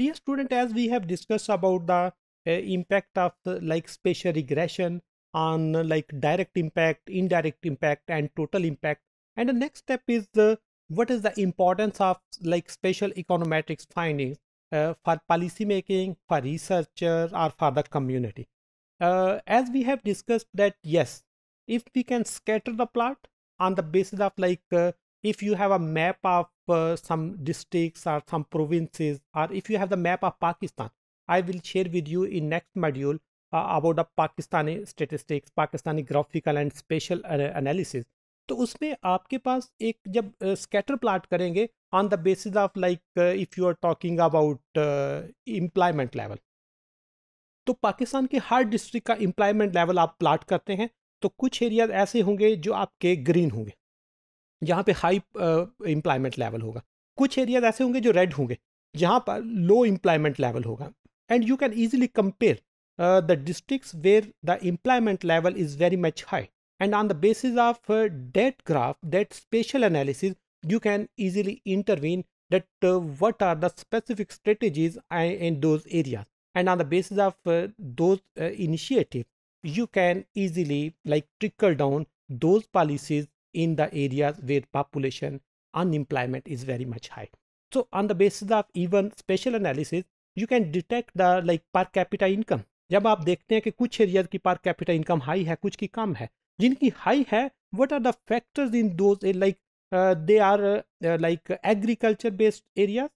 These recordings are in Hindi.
dear student as we have discussed about the uh, impact of uh, like spatial regression on uh, like direct impact indirect impact and total impact and the next step is what is the importance of like spatial econometrics findings uh, for policy making for researchers or for the community uh, as we have discussed that yes if we can scatter the plot on the basis of like uh, if you have a map of uh, some districts or some provinces or if you have the map of pakistan i will share with you in next module uh, about the pakistani statistics pakistani graphical and spatial analysis तो उसमें आपके पास एक जब स्कैटर uh, प्लाट करेंगे on the basis of like if you are talking about employment level तो पाकिस्तान के हर डिस्ट्रिक्ट का एम्प्लॉयमेंट लेवल आप प्लाट करते हैं तो कुछ एरियाज ऐसे होंगे जो आपके ग्रीन होंगे जहाँ पे हाई एम्प्लॉयमेंट लेवल होगा कुछ एरियाज ऐसे होंगे जो रेड होंगे जहाँ पर लो एम्प्लॉयमेंट लेवल होगा and you can easily compare the districts where the employment level is very much high and on the basis of that graph that spatial analysis you can easily intervene that what are the specific strategies in those areas and on the basis of those initiative you can easily like trickle down those policies in the areas where population unemployment is very much high. So on the basis of even special analysis, you can detect the like per capita income. जब आप देखते हैं कि कुछ एरिया की पर कैपिटल इनकम हाई है कुछ की कम है जिनकी हाई है what are the factors in those like they are like agriculture based areas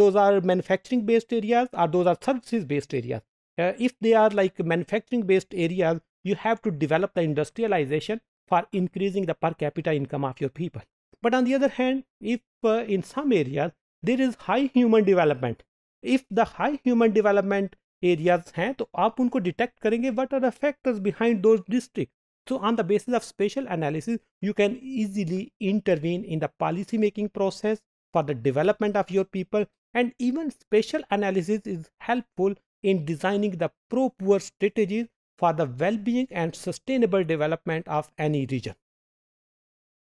those are manufacturing based areas or those are services based areas uh, if they are like manufacturing based areas you have to develop the industrialization for increasing the per capita income of your people. But on the other hand, if uh, in some areas there is high human development, if the high human development areas have, to आप उनको detect करेंगे what are the factors behind those districts. So on the basis of spatial analysis, you can easily intervene in the policy making process for the development of your people and even spatial analysis is helpful in designing the pro-poor strategies for the well-being and sustainable development of any region.